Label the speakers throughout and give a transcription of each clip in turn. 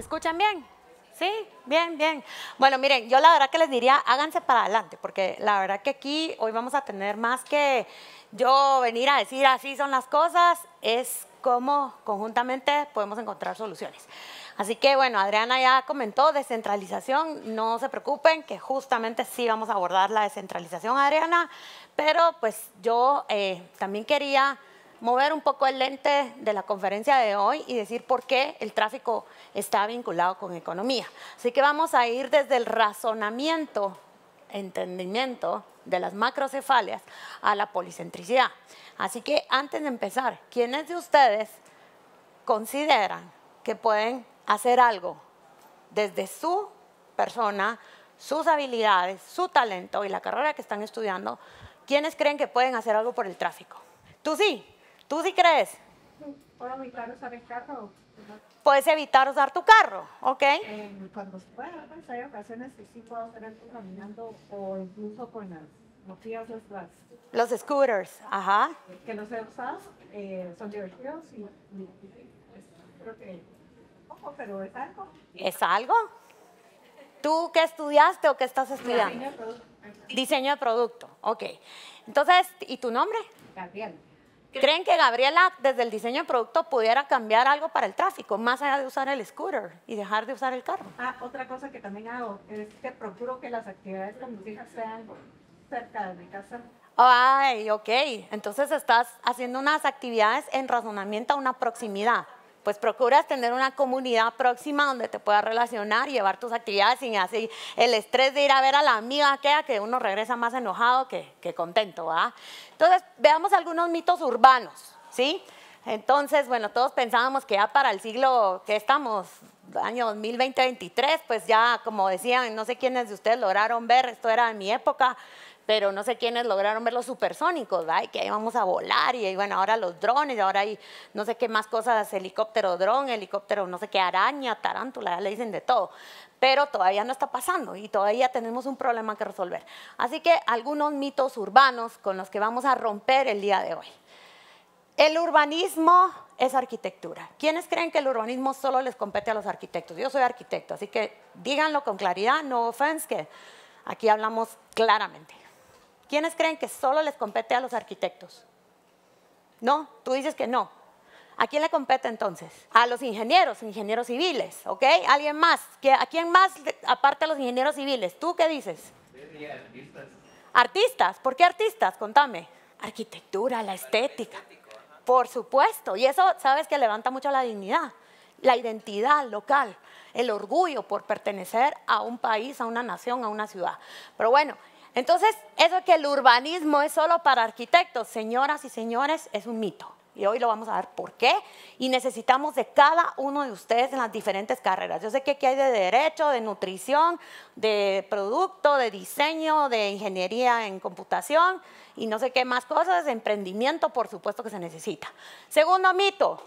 Speaker 1: escuchan bien? Sí, bien, bien. Bueno, miren, yo la verdad que les diría, háganse para adelante, porque la verdad que aquí hoy vamos a tener más que yo venir a decir así son las cosas, es cómo conjuntamente podemos encontrar soluciones. Así que bueno, Adriana ya comentó descentralización, no se preocupen que justamente sí vamos a abordar la descentralización, Adriana, pero pues yo eh, también quería mover un poco el lente de la conferencia de hoy y decir por qué el tráfico está vinculado con economía. Así que vamos a ir desde el razonamiento, entendimiento de las macrocefalias a la policentricidad. Así que antes de empezar, ¿quiénes de ustedes consideran que pueden hacer algo desde su persona, sus habilidades, su talento y la carrera que están estudiando? ¿Quiénes creen que pueden hacer algo por el tráfico? Tú sí, ¿Tú sí crees? ¿Puedo evitar usar el carro? Puedes evitar usar tu carro, ¿ok? Eh, cuando se pueda, pues hay ocasiones que sí puedo hacer esto caminando o incluso con las las... Los scooters, ajá. Que los he usado, eh, son divertidos y, pues, creo que poco, pero es algo. ¿Es algo? ¿Tú qué estudiaste o qué estás estudiando? Diseño de producto. Diseño de producto, ok. Entonces, ¿y tu nombre? Gabriel. ¿Creen que Gabriela desde el diseño de producto pudiera cambiar algo para el tráfico, más allá de usar el scooter y dejar de usar el carro? Ah, otra cosa que también hago es que procuro que las actividades con mis hijas sean cerca de mi casa. Ay, ok. Entonces estás haciendo unas actividades en razonamiento a una proximidad pues procuras tener una comunidad próxima donde te puedas relacionar, y llevar tus actividades sin así el estrés de ir a ver a la amiga aquella que uno regresa más enojado que, contento, ¿va? Entonces, veamos algunos mitos urbanos, ¿sí? Entonces, bueno, todos pensábamos que ya para el siglo que estamos, año 2020-2023, pues ya, como decían, no sé quiénes de ustedes lograron ver, esto era de mi época, pero no sé quiénes lograron ver los supersónicos, que ahí vamos a volar y bueno, ahora los drones, ahora hay no sé qué más cosas, helicóptero, dron, helicóptero, no sé qué, araña, tarántula, le dicen de todo, pero todavía no está pasando y todavía tenemos un problema que resolver. Así que algunos mitos urbanos con los que vamos a romper el día de hoy. El urbanismo es arquitectura. ¿Quiénes creen que el urbanismo solo les compete a los arquitectos? Yo soy arquitecto, así que díganlo con claridad, no offense, que aquí hablamos claramente. ¿Quiénes creen que solo les compete a los arquitectos? No, tú dices que no. ¿A quién le compete entonces? A los ingenieros, ingenieros civiles, ¿ok? ¿Alguien más? ¿A quién más aparte de los ingenieros civiles? ¿Tú qué dices? Artistas. Artistas, ¿por qué artistas? Contame. Arquitectura, la estética. Por supuesto, y eso sabes que levanta mucho la dignidad, la identidad local, el orgullo por pertenecer a un país, a una nación, a una ciudad. Pero bueno, entonces, eso que el urbanismo es solo para arquitectos, señoras y señores, es un mito. Y hoy lo vamos a ver por qué. Y necesitamos de cada uno de ustedes en las diferentes carreras. Yo sé que aquí hay de derecho, de nutrición, de producto, de diseño, de ingeniería en computación y no sé qué más cosas. De emprendimiento, por supuesto que se necesita. Segundo mito,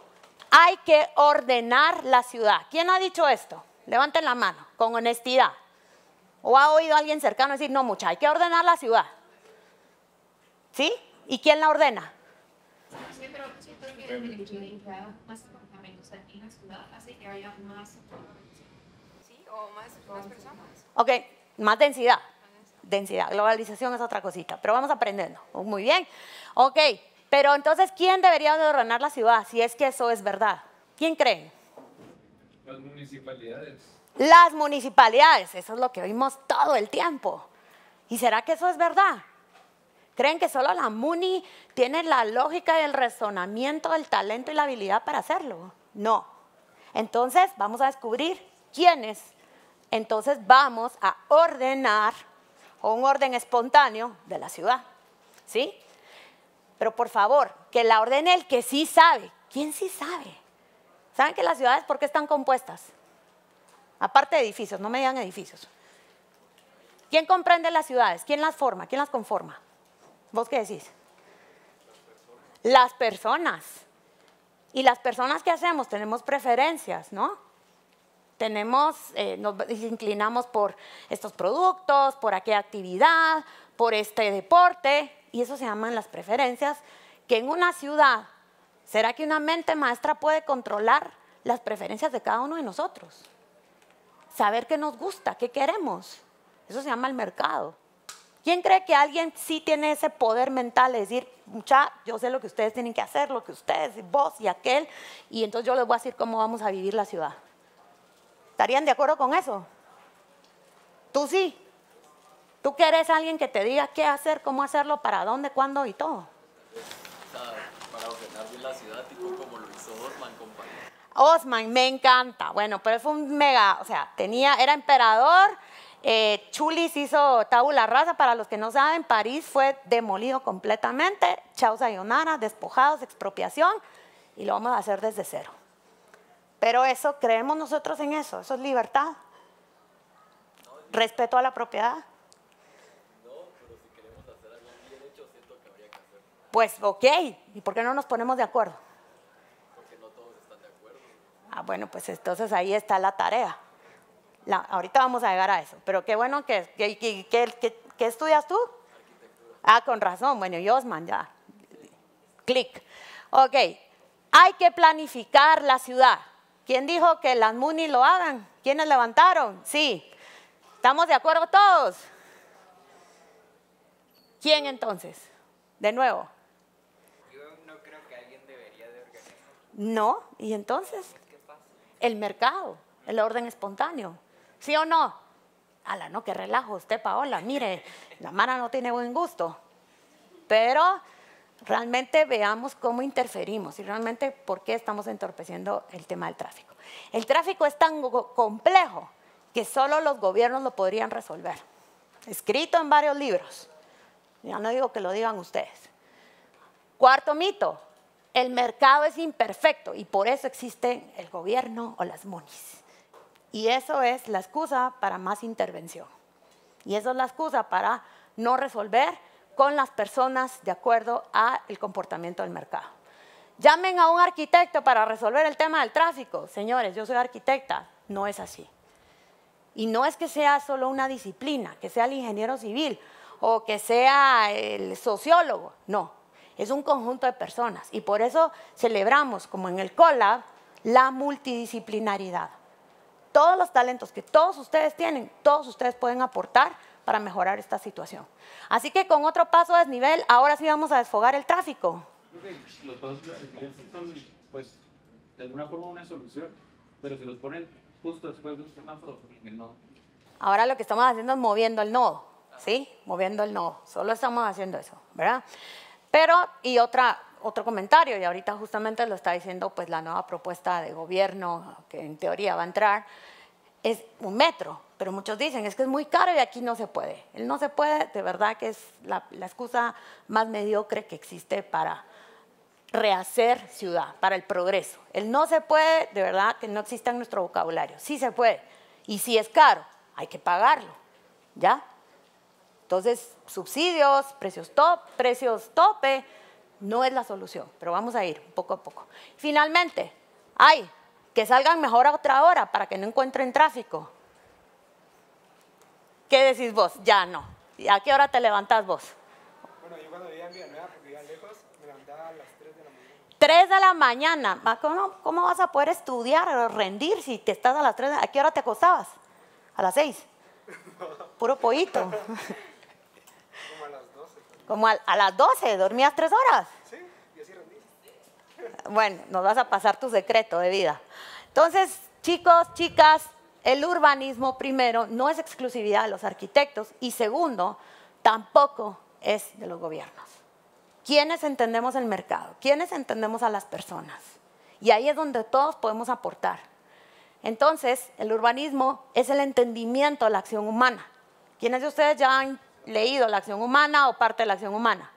Speaker 1: hay que ordenar la ciudad. ¿Quién ha dicho esto? Levanten la mano, con honestidad. O ha oído alguien cercano decir, no, mucha, hay que ordenar la ciudad. ¿Sí? ¿Y quién la ordena? Sí, pero que el más departamentos en la ciudad hace que haya más, ¿sí? o más, personas. Ok, más densidad. Densidad, globalización es otra cosita, pero vamos aprendiendo. Muy bien. Ok, pero entonces, ¿quién debería ordenar la ciudad si es que eso es verdad? ¿Quién cree? Las municipalidades las municipalidades. Eso es lo que oímos todo el tiempo. ¿Y será que eso es verdad? ¿Creen que solo la MUNI tiene la lógica y el razonamiento, el talento y la habilidad para hacerlo? No. Entonces vamos a descubrir quiénes. Entonces vamos a ordenar un orden espontáneo de la ciudad. ¿Sí? Pero por favor, que la ordene el que sí sabe. ¿Quién sí sabe? ¿Saben que las ciudades por qué están compuestas? Aparte de edificios, no me digan edificios. ¿Quién comprende las ciudades? ¿Quién las forma? ¿Quién las conforma? ¿Vos qué decís? Las personas. Y las personas que hacemos tenemos preferencias, ¿no? Tenemos, eh, nos inclinamos por estos productos, por aquella actividad, por este deporte, y eso se llaman las preferencias, que en una ciudad, ¿será que una mente maestra puede controlar las preferencias de cada uno de nosotros? saber qué nos gusta, qué queremos. Eso se llama el mercado. ¿Quién cree que alguien sí tiene ese poder mental de decir, mucha, yo sé lo que ustedes tienen que hacer, lo que ustedes, vos y aquel, y entonces yo les voy a decir cómo vamos a vivir la ciudad? ¿Estarían de acuerdo con eso? Tú sí. Tú querés alguien que te diga qué hacer, cómo hacerlo, para dónde, cuándo y todo. Para ordenar bien la ciudad, tipo como lo hizo Osman, compañero. Osman, me encanta. Bueno, pero fue un mega, o sea, tenía, era emperador. Eh, Chulis hizo tabula rasa, para los que no saben, París fue demolido completamente, chao sayonara, despojados, expropiación, y lo vamos a hacer desde cero. Pero eso, creemos nosotros en eso, eso es libertad. Respeto a la propiedad. Pues ok, ¿y por qué no nos ponemos de acuerdo? Ah, bueno, pues entonces ahí está la tarea. ahorita vamos a llegar a eso, pero qué bueno que, que, estudias tú. Ah, con razón, bueno, Yosman, ya. Clic. Ok, hay que planificar la ciudad. ¿Quién dijo que las MUNI lo hagan? ¿Quiénes levantaron? Sí. ¿Estamos de acuerdo todos? ¿Quién entonces? De nuevo. Yo no creo que alguien debería de organizar. No, ¿y entonces? el mercado, el orden espontáneo. ¿Sí o no? Ala, no, que relajo usted, Paola. Mire, la Mara no tiene buen gusto. Pero realmente veamos cómo interferimos y realmente por qué estamos entorpeciendo el tema del tráfico. El tráfico es tan complejo que solo los gobiernos lo podrían resolver. Escrito en varios libros. Ya no digo que lo digan ustedes. Cuarto mito, el mercado es imperfecto y por eso existe el gobierno o las monis. Y eso es la excusa para más intervención. Y eso es la excusa para no resolver con las personas de acuerdo al comportamiento del mercado. Llamen a un arquitecto para resolver el tema del tráfico. Señores, yo soy arquitecta. No es así. Y no es que sea solo una disciplina, que sea el ingeniero civil o que sea el sociólogo. No, es un conjunto de personas y por eso celebramos, como en el Collab, la multidisciplinaridad. Todos los talentos que todos ustedes tienen, todos ustedes pueden aportar para mejorar esta situación. Así que con otro paso a desnivel, ahora sí vamos a desfogar el tráfico. Los pues, de alguna forma una solución, pero los ponen justo después de un semáforo, el nodo. Ahora lo que estamos haciendo es moviendo el nodo, ¿sí? Moviendo el nodo, solo estamos haciendo eso, ¿verdad? Pero, y otro comentario, y ahorita justamente lo está diciendo pues la nueva propuesta de gobierno que en teoría va a entrar, es un metro, pero muchos dicen es que es muy caro y aquí no se puede. El no se puede, de verdad que es la, la excusa más mediocre que existe para rehacer ciudad, para el progreso. El no se puede, de verdad que no exista en nuestro vocabulario. Sí se puede. Y si es caro, hay que pagarlo. ¿Ya? Entonces, subsidios, precios top, precios tope, no es la solución, pero vamos a ir poco a poco. Finalmente, hay que salgan mejor a otra hora para que no encuentren tráfico. ¿Qué decís vos? Ya no. ¿Y ¿A qué hora te levantás vos? Bueno, yo cuando vivía en Villanueva, porque vivía lejos, me levantaba a las 3 de la mañana. 3 de la mañana. ¿Cómo, vas a poder estudiar o rendir si te estás a las 3? De... ¿A qué hora te acostabas? A las 6. Puro pollito. Como a, las 12, dormías tres horas. Sí, Bueno, nos vas a pasar tu secreto de vida. Entonces, chicos, chicas, el urbanismo primero no es exclusividad de los arquitectos y segundo, tampoco es de los gobiernos. ¿Quiénes entendemos el mercado? ¿Quiénes entendemos a las personas? Y ahí es donde todos podemos aportar. Entonces, el urbanismo es el entendimiento de la acción humana. ¿Quiénes de ustedes ya han leído la acción humana o parte de la acción humana?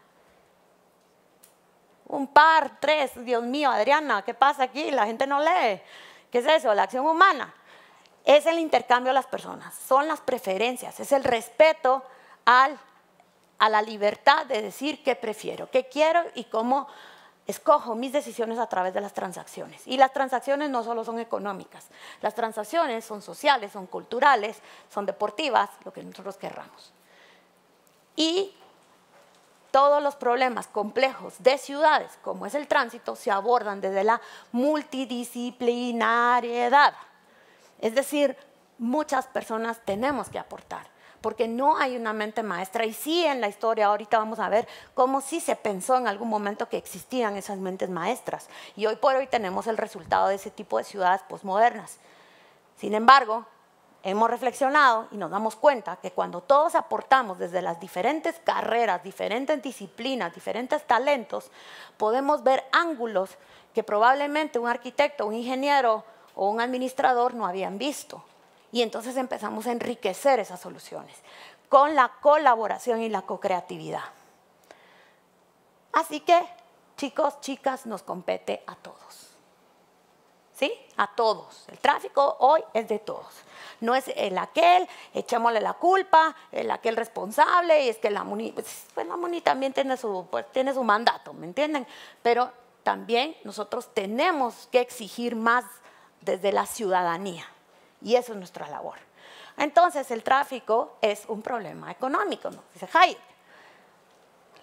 Speaker 1: Un par, tres, Dios mío, Adriana, ¿qué pasa aquí? La gente no lee. ¿Qué es eso? La acción humana. Es el intercambio de las personas, son las preferencias, es el respeto al, a la libertad de decir qué prefiero, qué quiero y cómo escojo mis decisiones a través de las transacciones. Y las transacciones no solo son económicas, las transacciones son sociales, son culturales, son deportivas, lo que nosotros querramos y todos los problemas complejos de ciudades, como es el tránsito, se abordan desde la multidisciplinariedad. Es decir, muchas personas tenemos que aportar, porque no hay una mente maestra. Y sí, en la historia ahorita vamos a ver cómo sí se pensó en algún momento que existían esas mentes maestras. Y hoy por hoy tenemos el resultado de ese tipo de ciudades posmodernas. Sin embargo, hemos reflexionado y nos damos cuenta que cuando todos aportamos desde las diferentes carreras, diferentes disciplinas, diferentes talentos, podemos ver ángulos que probablemente un arquitecto, un ingeniero o un administrador no habían visto. Y entonces empezamos a enriquecer esas soluciones con la colaboración y la co-creatividad. Así que, chicos, chicas, nos compete a todos. ¿sí? A todos. El tráfico hoy es de todos. No es el aquel, echémosle la culpa, el aquel responsable, y es que la MUNI, pues, pues la MUNI también tiene su, pues, tiene su mandato, ¿me entienden? Pero también nosotros tenemos que exigir más desde la ciudadanía, y eso es nuestra labor. Entonces, el tráfico es un problema económico, ¿no? Dice Hayek.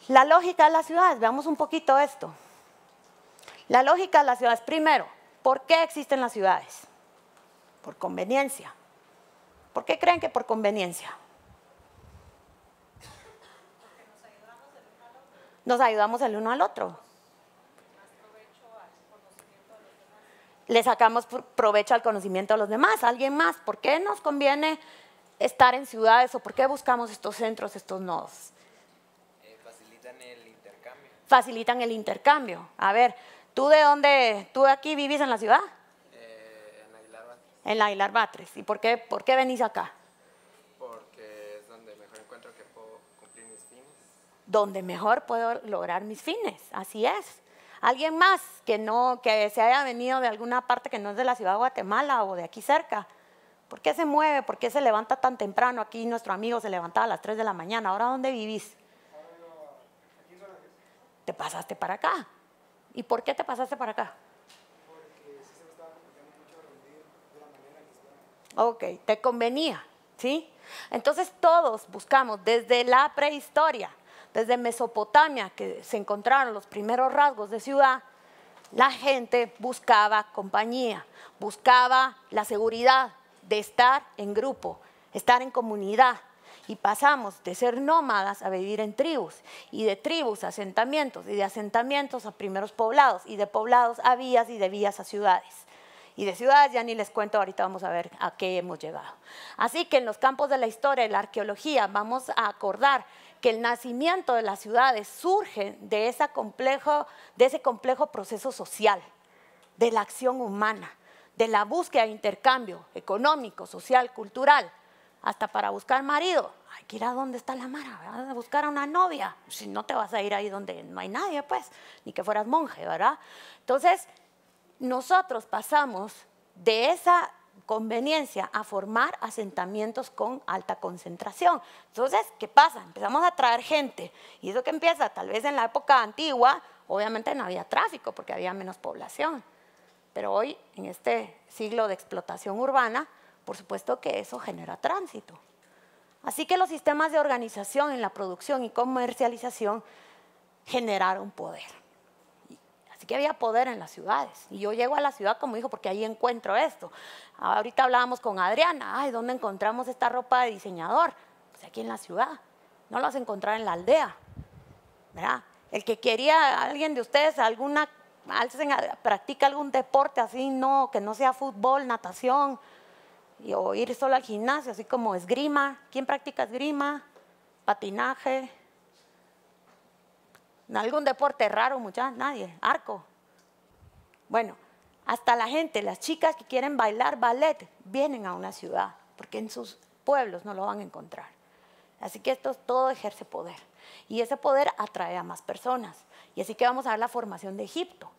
Speaker 1: La lógica de las ciudades, veamos un poquito esto. La lógica de las ciudades, primero, ¿Por qué existen las ciudades? Por conveniencia. ¿Por qué creen que por conveniencia? Nos ayudamos el uno al otro. Le sacamos provecho al conocimiento a los demás. Alguien más, ¿por qué nos conviene estar en ciudades o por qué buscamos estos centros, estos nodos? Eh, facilitan el intercambio. facilitan el intercambio. A ver, ¿Tú de dónde? ¿Tú aquí vivís en la ciudad? Eh, en Aguilar Batres. En ¿Y por qué, por qué venís acá? Porque es donde mejor encuentro que puedo cumplir mis fines. Donde mejor puedo lograr mis fines, así es. ¿Alguien más que, no, que se haya venido de alguna parte que no es de la ciudad de Guatemala o de aquí cerca? ¿Por qué se mueve? ¿Por qué se levanta tan temprano? Aquí nuestro amigo se levantaba a las 3 de la mañana. ¿Ahora dónde vivís? ¿Te pasaste para acá? ¿Y por qué te pasaste para acá? Ok, te convenía, ¿sí? Entonces todos buscamos desde la prehistoria, desde Mesopotamia, que se encontraron los primeros rasgos de ciudad, la gente buscaba compañía, buscaba la seguridad de estar en grupo, estar en comunidad, y pasamos de ser nómadas a vivir en tribus y de tribus a asentamientos y de asentamientos a primeros poblados y de poblados a vías y de vías a ciudades. Y de ciudades ya ni les cuento, ahorita vamos a ver a qué hemos llegado. Así que en los campos de la historia y la arqueología vamos a acordar que el nacimiento de las ciudades surge de, esa complejo, de ese complejo proceso social, de la acción humana, de la búsqueda de intercambio económico, social, cultural, hasta para buscar marido. Hay que ir a donde está la Mara, A buscar a una novia. Si no te vas a ir ahí donde no hay nadie, pues, ni que fueras monje, ¿verdad? Entonces, nosotros pasamos de esa conveniencia a formar asentamientos con alta concentración. Entonces, ¿qué pasa? Empezamos a traer gente. Y eso que empieza, tal vez en la época antigua, obviamente no había tráfico porque había menos población. Pero hoy, en este siglo de explotación urbana, por supuesto que eso genera tránsito. Así que los sistemas de organización en la producción y comercialización generaron poder. Así que había poder en las ciudades. Y yo llego a la ciudad, como dijo, porque ahí encuentro esto. Ahorita hablábamos con Adriana, ay, ¿dónde encontramos esta ropa de diseñador? Pues aquí en la ciudad. No vas a encontrar en la aldea. ¿Verdad? El que quería, alguien de ustedes, alguna, practica algún deporte así, no, que no sea fútbol, natación, o ir solo al gimnasio, así como esgrima. ¿Quién practica esgrima? Patinaje. ¿Algún deporte raro, muchachos? Nadie. Arco. Bueno, hasta la gente, las chicas que quieren bailar ballet, vienen a una ciudad, porque en sus pueblos no lo van a encontrar. Así que esto todo ejerce poder. Y ese poder atrae a más personas. Y así que vamos a ver la formación de Egipto.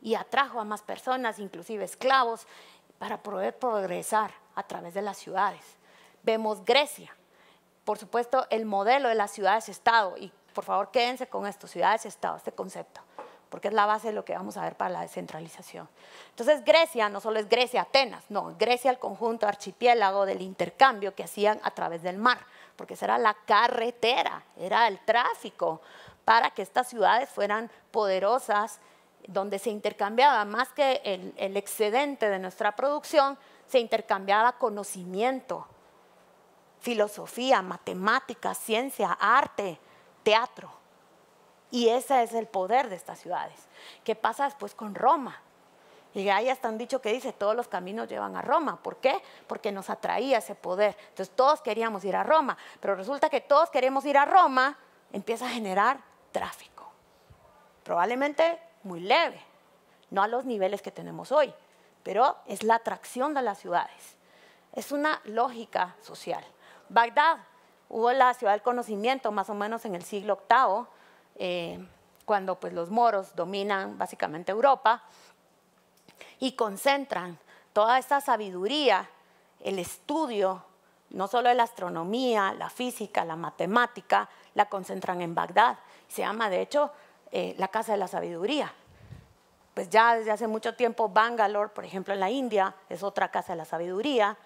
Speaker 1: Y atrajo a más personas, inclusive esclavos, para poder progresar a través de las ciudades. Vemos Grecia, por supuesto, el modelo de las ciudades-estado, y por favor quédense con esto, ciudades-estado, este concepto, porque es la base de lo que vamos a ver para la descentralización. Entonces, Grecia no solo es Grecia, Atenas, no, Grecia el conjunto archipiélago del intercambio que hacían a través del mar, porque esa era la carretera, era el tráfico para que estas ciudades fueran poderosas, donde se intercambiaba más que el, el excedente de nuestra producción, se intercambiaba conocimiento, filosofía, matemática, ciencia, arte, teatro. Y ese es el poder de estas ciudades. ¿Qué pasa después con Roma? Y ahí hasta dicho que dice, todos los caminos llevan a Roma. ¿Por qué? Porque nos atraía ese poder. Entonces todos queríamos ir a Roma, pero resulta que todos queremos ir a Roma, empieza a generar tráfico. Probablemente muy leve, no a los niveles que tenemos hoy, pero es la atracción de las ciudades. Es una lógica social. Bagdad, hubo la ciudad del conocimiento más o menos en el siglo VIII, eh, cuando pues, los moros dominan básicamente Europa y concentran toda esta sabiduría, el estudio, no solo de la astronomía, la física, la matemática, la concentran en Bagdad. Se llama, de hecho, eh, la Casa de la Sabiduría pues ya desde hace mucho tiempo Bangalore, por ejemplo, en la India, es otra casa de la sabiduría,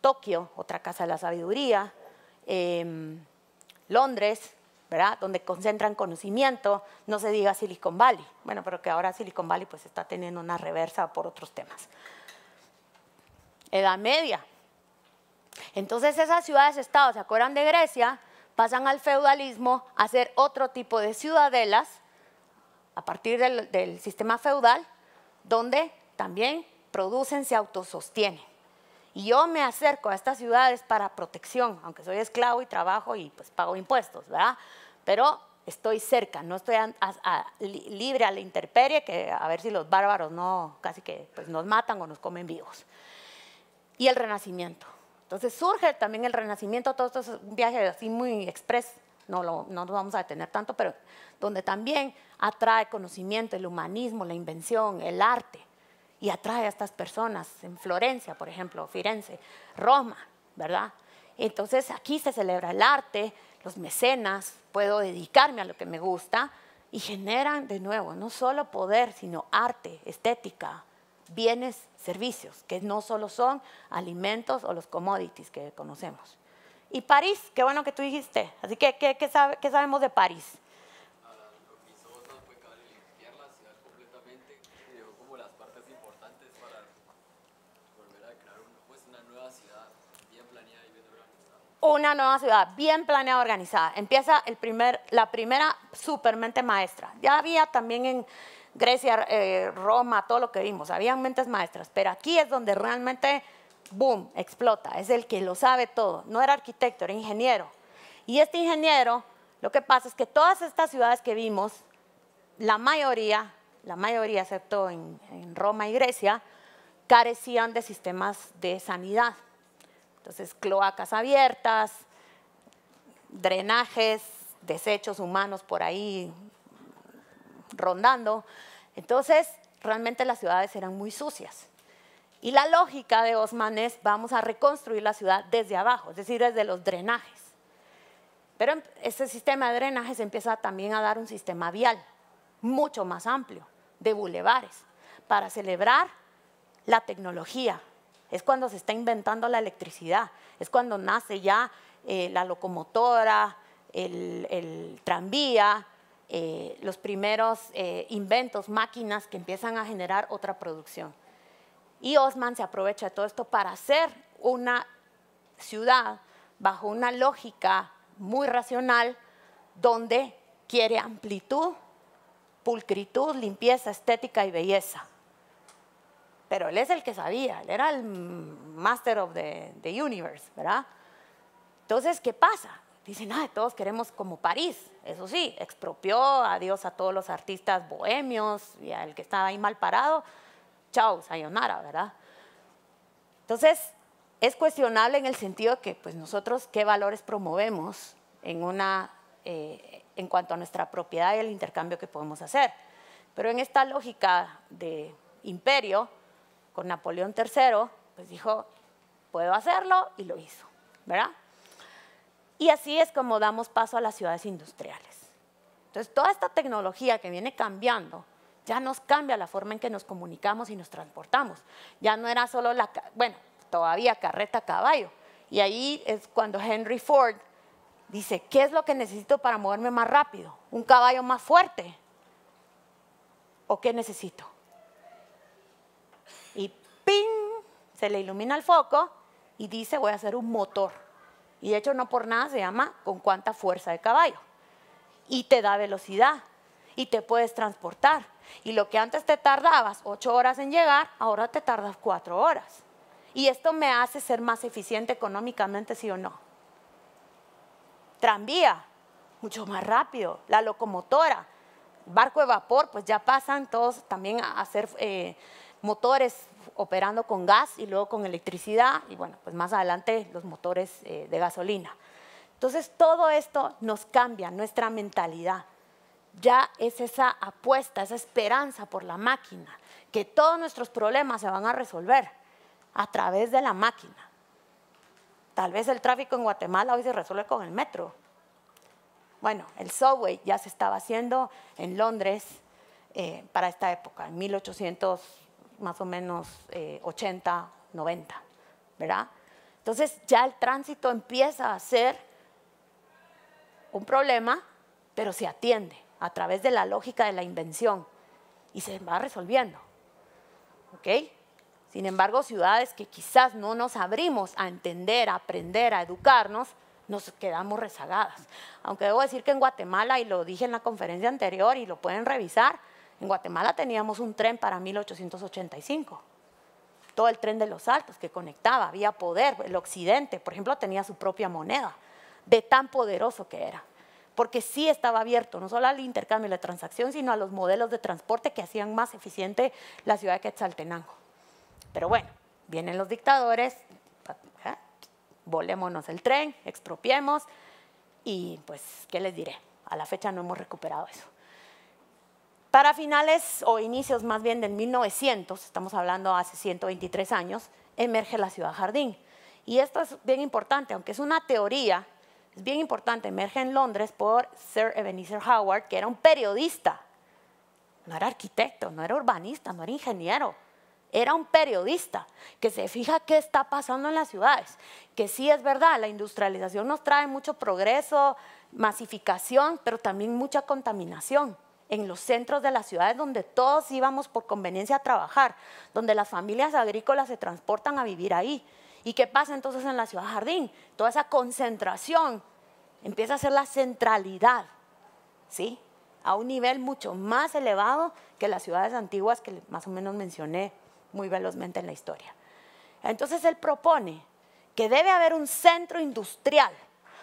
Speaker 1: Tokio, otra casa de la sabiduría, em, Londres, ¿verdad? Donde concentran conocimiento, no se diga Silicon Valley, bueno, pero que ahora Silicon Valley pues está teniendo una reversa por otros temas. Edad media. Entonces esas ciudades-estados, ¿se acuerdan de Grecia? Pasan al feudalismo a ser otro tipo de ciudadelas, a partir del, sistema feudal, donde también producen, se autosostienen. Y yo me acerco a estas ciudades para protección, aunque soy esclavo y trabajo y pues pago impuestos, ¿verdad? Pero estoy cerca, no estoy libre a la intemperie, que a ver si los bárbaros no, casi que pues, nos matan o nos comen vivos. Y el renacimiento. Entonces surge también el renacimiento, todo esto es un viaje así muy express no nos vamos a detener tanto, pero donde también atrae conocimiento, el humanismo, la invención, el arte, y atrae a estas personas, en Florencia, por ejemplo, Firenze, Roma, ¿verdad? Entonces aquí se celebra el arte, los mecenas, puedo dedicarme a lo que me gusta y generan de nuevo no solo poder, sino arte, estética, bienes, servicios, que no solo son alimentos o los commodities que conocemos. Y París, qué bueno que tú dijiste. Así que, ¿qué, qué sabemos de París? Ah, una nueva ciudad bien planeada, y bien organizada. Empieza el primer, la primera supermente maestra. Ya había también en Grecia, eh, Roma, todo lo que vimos, habían mentes maestras, pero aquí es donde realmente boom, explota, es el que lo sabe todo, no era arquitecto, era ingeniero. Y este ingeniero, lo que pasa es que todas estas ciudades que vimos, la mayoría, la mayoría excepto en Roma y Grecia, carecían de sistemas de sanidad. Entonces, cloacas abiertas, drenajes, desechos humanos por ahí rondando. Entonces, realmente las ciudades eran muy sucias. Y la lógica de Osman es, vamos a reconstruir la ciudad desde abajo, es decir, desde los drenajes. Pero em, ese sistema de drenajes empieza también a dar un sistema vial mucho más amplio, de bulevares, para celebrar la tecnología. Es cuando se está inventando la electricidad, es cuando nace ya eh, la locomotora, el, tranvía, eh, los primeros eh, inventos, máquinas que empiezan a generar otra producción. Y Osman se aprovecha de todo esto para hacer una ciudad bajo una lógica muy racional donde quiere amplitud, pulcritud, limpieza, estética y belleza. Pero él es el que sabía, él era el master of the, universe, ¿verdad? Entonces, ¿qué pasa? Dicen, ah, todos queremos como París. Eso sí, expropió adiós a todos los artistas bohemios y al que estaba ahí mal parado chao, sayonara, ¿verdad? Entonces, es cuestionable en el sentido de que pues, nosotros qué valores promovemos en, una, eh, en cuanto a nuestra propiedad y el intercambio que podemos hacer. Pero en esta lógica de imperio, con Napoleón III, pues dijo, puedo hacerlo y lo hizo, ¿verdad? Y así es como damos paso a las ciudades industriales. Entonces, toda esta tecnología que viene cambiando ya nos cambia la forma en que nos comunicamos y nos transportamos. Ya no era solo la, bueno, todavía carreta caballo. Y ahí es cuando Henry Ford dice, ¿qué es lo que necesito para moverme más rápido? ¿Un caballo más fuerte? ¿O qué necesito? Y ¡ping! Se le ilumina el foco y dice, voy a hacer un motor. Y de hecho no por nada se llama con cuánta fuerza de caballo. Y te da velocidad y te puedes transportar y lo que antes te tardabas ocho horas en llegar, ahora te tardas cuatro horas. Y esto me hace ser más eficiente económicamente, sí o no. Tranvía, mucho más rápido. La locomotora, barco de vapor, pues ya pasan todos también a hacer eh, motores operando con gas y luego con electricidad. Y bueno, pues más adelante los motores eh, de gasolina. Entonces todo esto nos cambia nuestra mentalidad ya es esa apuesta, esa esperanza por la máquina, que todos nuestros problemas se van a resolver a través de la máquina. Tal vez el tráfico en Guatemala hoy se resuelve con el metro. Bueno, el subway ya se estaba haciendo en Londres eh, para esta época, en 1800 más o menos 80, eh, 90, ¿verdad? Entonces ya el tránsito empieza a ser un problema, pero se atiende a través de la lógica de la invención y se va resolviendo. ¿Ok? Sin embargo, ciudades que quizás no nos abrimos a entender, a aprender, a educarnos, nos quedamos rezagadas. Aunque debo decir que en Guatemala, y lo dije en la conferencia anterior y lo pueden revisar, en Guatemala teníamos un tren para 1885, todo el tren de los altos que conectaba, había poder, el occidente, por ejemplo, tenía su propia moneda, de tan poderoso que era porque sí estaba abierto, no solo al intercambio y la transacción, sino a los modelos de transporte que hacían más eficiente la ciudad de Quetzaltenango. Pero bueno, vienen los dictadores, ¿eh? volémonos el tren, expropiemos y pues, ¿qué les diré? A la fecha no hemos recuperado eso. Para finales o inicios más bien del 1900, estamos hablando hace 123 años, emerge la ciudad jardín. Y esto es bien importante, aunque es una teoría es bien importante, emerge en Londres por Sir Ebenezer Howard, que era un periodista, no era arquitecto, no era urbanista, no era ingeniero, era un periodista que se fija qué está pasando en las ciudades, que sí es verdad, la industrialización nos trae mucho progreso, masificación, pero también mucha contaminación en los centros de las ciudades donde todos íbamos por conveniencia a trabajar, donde las familias agrícolas se transportan a vivir ahí. ¿Y qué pasa entonces en la ciudad jardín? Toda esa concentración empieza a ser la centralidad, ¿sí? A un nivel mucho más elevado que las ciudades antiguas que más o menos mencioné muy velozmente en la historia. Entonces él propone que debe haber un centro industrial,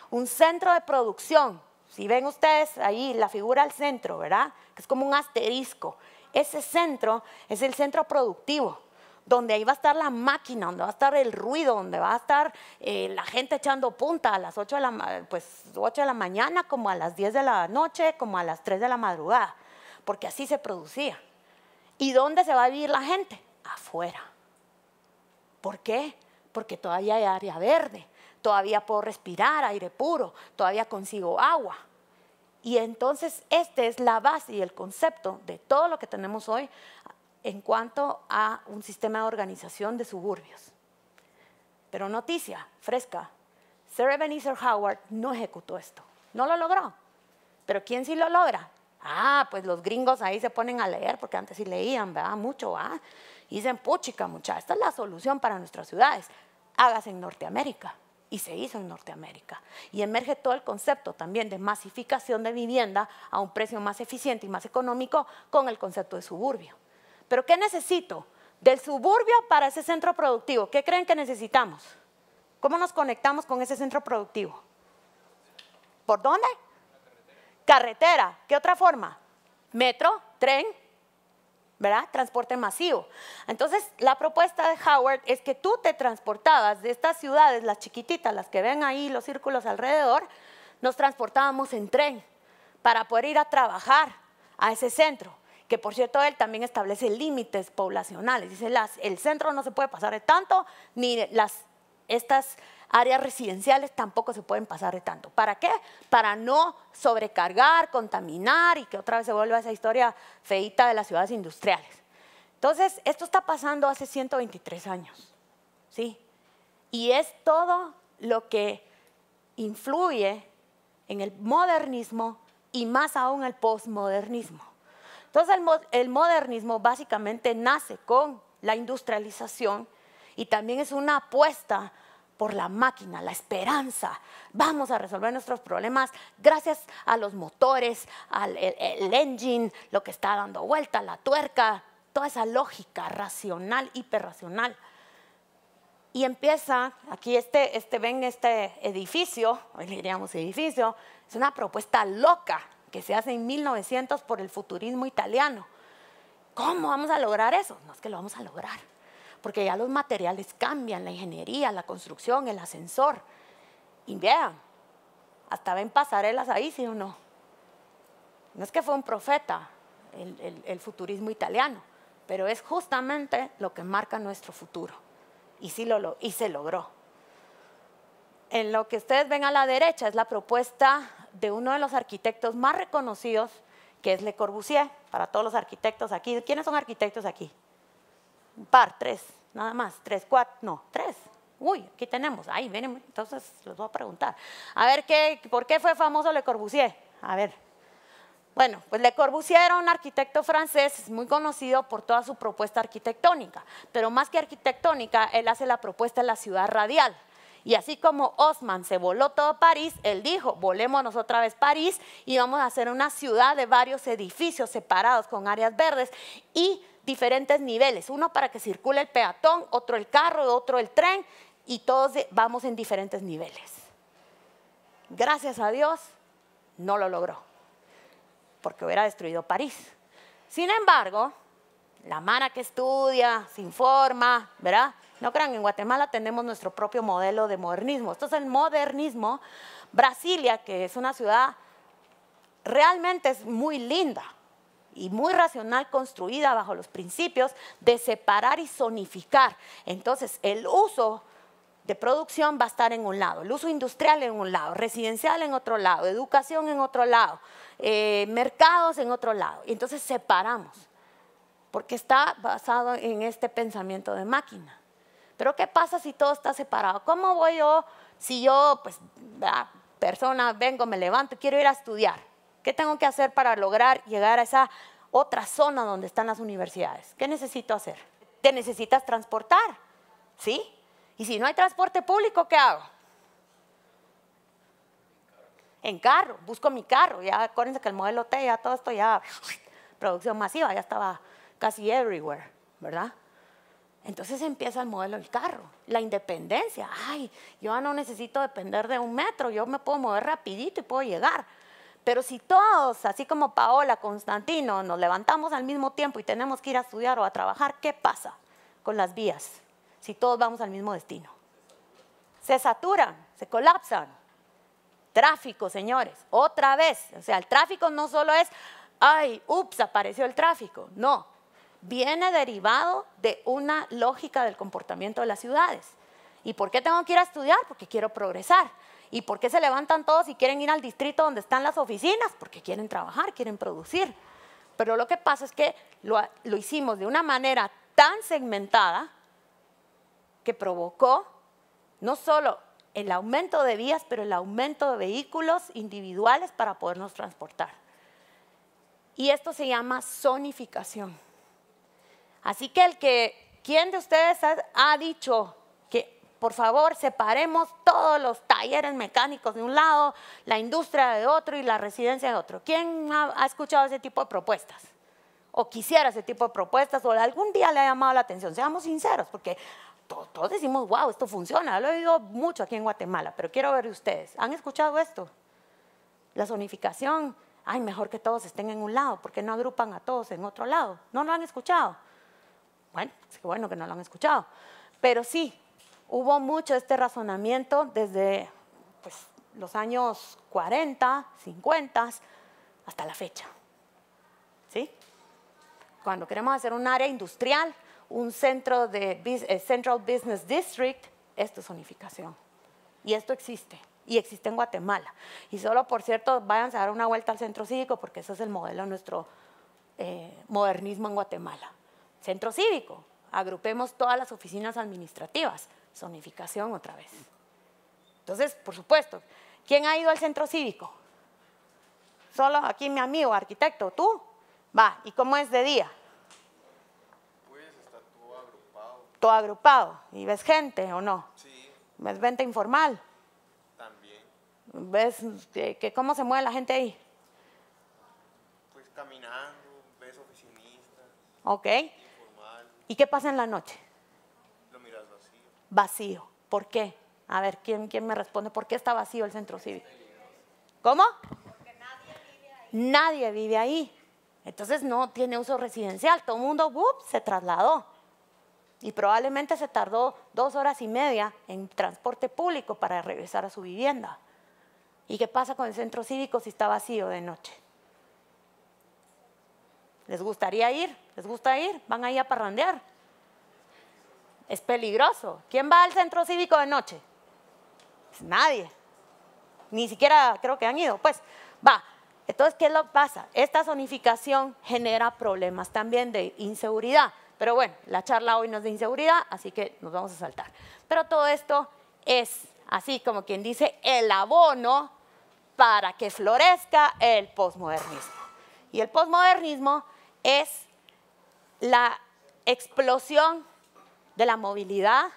Speaker 1: un centro de producción. Si ven ustedes ahí la figura al centro, ¿verdad? Que es como un asterisco. Ese centro es el centro productivo donde ahí va a estar la máquina, donde va a estar el ruido, donde va a estar eh, la gente echando punta a las 8 de, la, 8 pues, de la mañana, como a las 10 de la noche, como a las 3 de la madrugada, porque así se producía. ¿Y dónde se va a vivir la gente? Afuera. ¿Por qué? Porque todavía hay área verde, todavía puedo respirar aire puro, todavía consigo agua. Y entonces esta es la base y el concepto de todo lo que tenemos hoy en cuanto a un sistema de organización de suburbios. Pero noticia fresca, Sir Ebenezer Howard no ejecutó esto, no lo logró. Pero ¿quién sí lo logra? Ah, pues los gringos ahí se ponen a leer, porque antes sí leían, ¿verdad? Mucho, ¿ah? Y dicen, puchica, mucha, esta es la solución para nuestras ciudades. Hágase en Norteamérica. Y se hizo en Norteamérica. Y emerge todo el concepto también de masificación de vivienda a un precio más eficiente y más económico con el concepto de suburbio. Pero ¿qué necesito? Del suburbio para ese centro productivo. ¿Qué creen que necesitamos? ¿Cómo nos conectamos con ese centro productivo? ¿Por dónde? Carretera. ¿Qué otra forma? Metro, tren, ¿verdad? Transporte masivo. Entonces, la propuesta de Howard es que tú te transportabas de estas ciudades, las chiquititas, las que ven ahí, los círculos alrededor, nos transportábamos en tren para poder ir a trabajar a ese centro que por cierto él también establece límites poblacionales, dice el centro no se puede pasar de tanto, ni las, estas áreas residenciales tampoco se pueden pasar de tanto. ¿Para qué? Para no sobrecargar, contaminar y que otra vez se vuelva esa historia feita de las ciudades industriales. Entonces, esto está pasando hace 123 años, ¿sí? Y es todo lo que influye en el modernismo y más aún el postmodernismo. Entonces el, modernismo básicamente nace con la industrialización y también es una apuesta por la máquina, la esperanza. Vamos a resolver nuestros problemas gracias a los motores, al engine, lo que está dando vuelta, la tuerca, toda esa lógica racional, hiperracional. Y empieza, aquí este, este, ven este edificio, hoy le diríamos edificio, es una propuesta loca que se hace en 1900 por el futurismo italiano. ¿Cómo vamos a lograr eso? No es que lo vamos a lograr, porque ya los materiales cambian, la ingeniería, la construcción, el ascensor. Y vean, hasta ven pasarelas ahí, sí o no. No es que fue un profeta el, futurismo italiano, pero es justamente lo que marca nuestro futuro. Y, sí lo, y se logró. En lo que ustedes ven a la derecha es la propuesta de uno de los arquitectos más reconocidos, que es Le Corbusier, para todos los arquitectos aquí. ¿Quiénes son arquitectos aquí? Un par, tres, nada más, tres, cuatro, no, tres. Uy, aquí tenemos, ahí ven, entonces los voy a preguntar. A ver, ¿qué, ¿por qué fue famoso Le Corbusier? A ver. Bueno, pues Le Corbusier era un arquitecto francés muy conocido por toda su propuesta arquitectónica, pero más que arquitectónica, él hace la propuesta de la ciudad radial. Y así como Osman se voló todo París, él dijo, volémonos otra vez París y vamos a hacer una ciudad de varios edificios separados con áreas verdes y diferentes niveles, uno para que circule el peatón, otro el carro, otro el tren y todos vamos en diferentes niveles. Gracias a Dios, no lo logró, porque hubiera destruido París. Sin embargo, la mana que estudia, se informa, ¿verdad? No crean, en Guatemala tenemos nuestro propio modelo de modernismo. Esto es el modernismo. Brasilia, que es una ciudad realmente es muy linda y muy racional construida bajo los principios de separar y zonificar. Entonces, el uso de producción va a estar en un lado, el uso industrial en un lado, residencial en otro lado, educación en otro lado, eh, mercados en otro lado. Entonces separamos, porque está basado en este pensamiento de máquina. Pero ¿qué pasa si todo está separado? ¿Cómo voy yo si yo, pues, persona, vengo, me levanto, quiero ir a estudiar? ¿Qué tengo que hacer para lograr llegar a esa otra zona donde están las universidades? ¿Qué necesito hacer? Te necesitas transportar, ¿sí? Y si no hay transporte público, ¿qué hago? En carro, busco mi carro. Ya acuérdense que el modelo T, ya todo esto ya, producción masiva, ya estaba casi everywhere, ¿verdad? Entonces empieza el modelo del carro, la independencia. Ay, yo no necesito depender de un metro, yo me puedo mover rapidito y puedo llegar. Pero si todos, así como Paola, Constantino, nos levantamos al mismo tiempo y tenemos que ir a estudiar o a trabajar, ¿qué pasa con las vías? Si todos vamos al mismo destino. Se saturan, se colapsan. Tráfico, señores, otra vez. O sea, el tráfico no solo es, ay, ups, apareció el tráfico. No, viene derivado de una lógica del comportamiento de las ciudades. ¿Y por qué tengo que ir a estudiar? Porque quiero progresar. ¿Y por qué se levantan todos y quieren ir al distrito donde están las oficinas? Porque quieren trabajar, quieren producir. Pero lo que pasa es que lo, hicimos de una manera tan segmentada que provocó no solo el aumento de vías, pero el aumento de vehículos individuales para podernos transportar. Y esto se llama zonificación. Así que el que, ¿quién de ustedes ha, dicho que por favor separemos todos los talleres mecánicos de un lado, la industria de otro y la residencia de otro? ¿Quién ha, escuchado ese tipo de propuestas? o quisiera ese tipo de propuestas o algún día le ha llamado la atención. Seamos sinceros, porque todos, todos, decimos, wow, esto funciona. Lo he oído mucho aquí en Guatemala, pero quiero ver ustedes. ¿Han escuchado esto? La zonificación. Ay, mejor que todos estén en un lado, porque no agrupan a todos en otro lado. ¿No lo han escuchado? Bueno, es que bueno que no lo han escuchado. Pero sí, hubo mucho este razonamiento desde pues, los años 40, 50 hasta la fecha. ¿Sí? Cuando queremos hacer un área industrial, un centro de eh, Central Business District, esto es zonificación. Y esto existe. Y existe en Guatemala. Y solo, por cierto, vayan a dar una vuelta al centro cívico porque ese es el modelo de nuestro eh, modernismo en Guatemala. Centro cívico, agrupemos todas las oficinas administrativas, zonificación otra vez. Entonces, por supuesto, ¿quién ha ido al centro cívico? Solo aquí mi amigo, arquitecto, tú. Va, ¿y cómo es de día? Pues está todo agrupado. Todo agrupado. ¿Y ves gente o no? Sí. ¿Ves venta informal? También. ¿Ves que, cómo se mueve la gente ahí? Pues caminando, ves oficinistas. Ok. ¿Y qué pasa en la noche? Lo miras vacío. Vacío. ¿Por qué? A ver, ¿quién, quién me responde? ¿Por qué está vacío el centro cívico? ¿Cómo? Porque nadie vive ahí. Nadie vive ahí. Entonces no tiene uso residencial. Todo el mundo se trasladó. Y probablemente se tardó dos horas y media en transporte público para regresar a su vivienda. ¿Y qué pasa con el centro cívico si está vacío de noche? ¿Les gustaría ir? les gusta ir, van ahí a parrandear. Es peligroso. ¿Quién va al centro cívico de noche? Pues nadie. Ni siquiera creo que han ido. Pues va. Entonces, ¿qué es lo que pasa? Esta zonificación genera problemas también de inseguridad. Pero bueno, la charla hoy no es de inseguridad, así que nos vamos a saltar. Pero todo esto es, así como quien dice, el abono para que florezca el posmodernismo. Y el posmodernismo es la explosión de la movilidad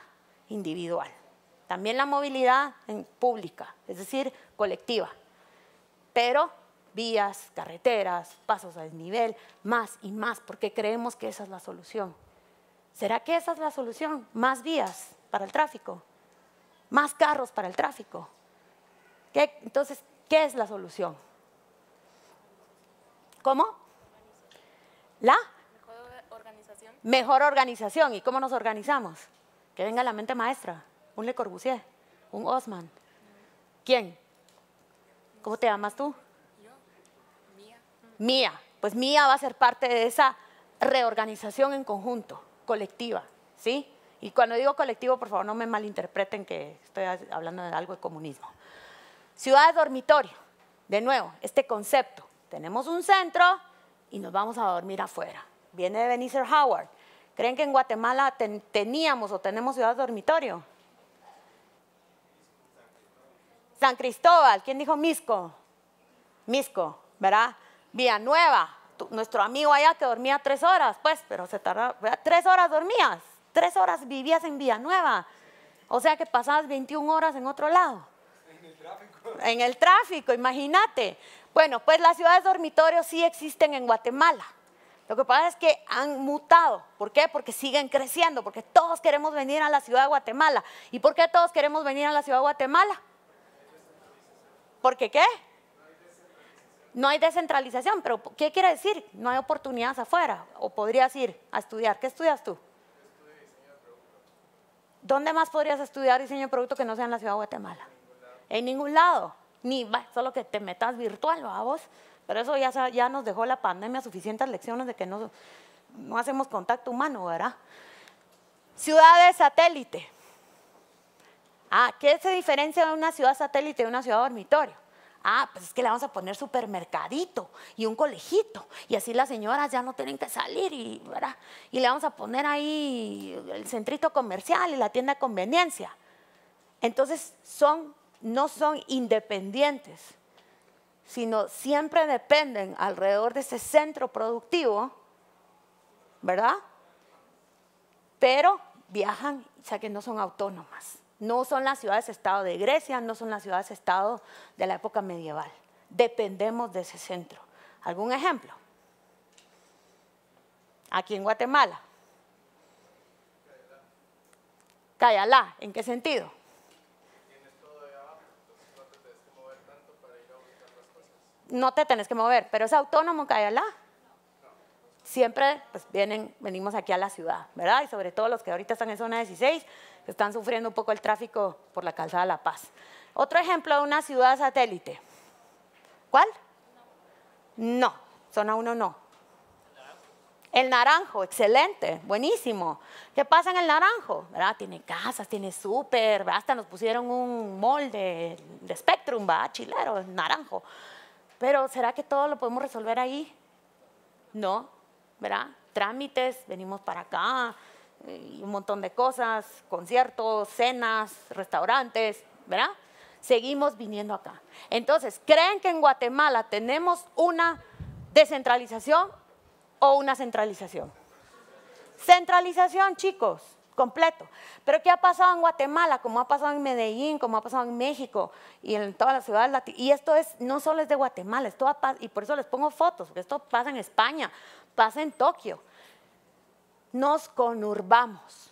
Speaker 1: individual, también la movilidad pública, es decir, colectiva, pero vías, carreteras, pasos a desnivel, más y más, porque creemos que esa es la solución. ¿Será que esa es la solución? Más vías para el tráfico, más carros para el tráfico. entonces, ¿qué es la solución? ¿Cómo? La Mejor organización. ¿Y cómo nos organizamos? Que venga la mente maestra, un Le Corbusier, un Osman. ¿Quién? ¿Cómo te llamas tú? Mía. Mía. Pues Mía va a ser parte de esa reorganización en conjunto, colectiva, ¿sí? Y cuando digo colectivo, por favor, no me malinterpreten que estoy hablando de algo de comunismo. Ciudad de dormitorio, de nuevo, este concepto. Tenemos un centro y nos vamos a dormir afuera viene de Benicer Howard. ¿Creen que en Guatemala teníamos o tenemos ciudades dormitorio? San Cristóbal, ¿quién dijo Misco? Misco, ¿verdad? Villanueva, nuestro amigo allá que dormía tres horas, pues, pero se tardaba, tres horas dormías, tres horas vivías en Villanueva, o sea que pasabas 21 horas en otro lado. En el tráfico. En el tráfico, imagínate. Bueno, pues las ciudades dormitorios sí existen en Guatemala. Lo que pasa es que han mutado. ¿Por qué? Porque siguen creciendo, porque todos queremos venir a la ciudad de Guatemala. ¿Y por qué todos queremos venir a la ciudad de Guatemala? ¿Porque qué? No hay descentralización, pero ¿qué quiere decir? No hay oportunidades afuera. O podrías ir a estudiar. ¿Qué estudias tú? ¿Dónde más podrías estudiar diseño de producto que no sea en la ciudad de Guatemala? En ningún lado. Ni, solo que te metas virtual, ¿va vos? Pero eso ya, ya nos dejó la pandemia suficientes lecciones de que no, no hacemos contacto humano, ¿verdad? Ciudades satélite. Ah, ¿qué se diferencia de una ciudad satélite y una ciudad dormitorio? Ah, pues es que le vamos a poner supermercadito y un colegito. Y así las señoras ya no tienen que salir y, ¿verdad? y le vamos a poner ahí el centrito comercial y la tienda de conveniencia. Entonces son, no son independientes sino siempre dependen alrededor de ese centro productivo, ¿verdad? Pero viajan, o sea que no son autónomas. No son las ciudades-estado de Grecia, no son las ciudades-estado de la época medieval. Dependemos de ese centro. ¿Algún ejemplo? Aquí en Guatemala. Cayalá, ¿en qué sentido? no te tenés que mover, pero es autónomo Cayalá. Siempre pues, vienen, venimos aquí a la ciudad, ¿verdad? Y sobre todo los que ahorita están en zona 16, que están sufriendo un poco el tráfico por la calzada La Paz. Otro ejemplo de una ciudad satélite. ¿Cuál? No, zona 1 no. El naranjo, excelente, buenísimo. ¿Qué pasa en el naranjo? ¿Verdad? Tiene casas, tiene súper, hasta nos pusieron un molde de Spectrum, va, chilero, el naranjo. Pero ¿será que todo lo podemos resolver ahí? No, ¿verdad? Trámites, venimos para acá, y un montón de cosas, conciertos, cenas, restaurantes, ¿verdad? Seguimos viniendo acá. Entonces, ¿creen que en Guatemala tenemos una descentralización o una centralización? Centralización, chicos completo. Pero ¿qué ha pasado en Guatemala? Como ha pasado en Medellín, como ha pasado en México y en todas las ciudades latinas. Y esto es, no solo es de Guatemala, esto y por eso les pongo fotos, porque esto pasa en España, pasa en Tokio. Nos conurbamos.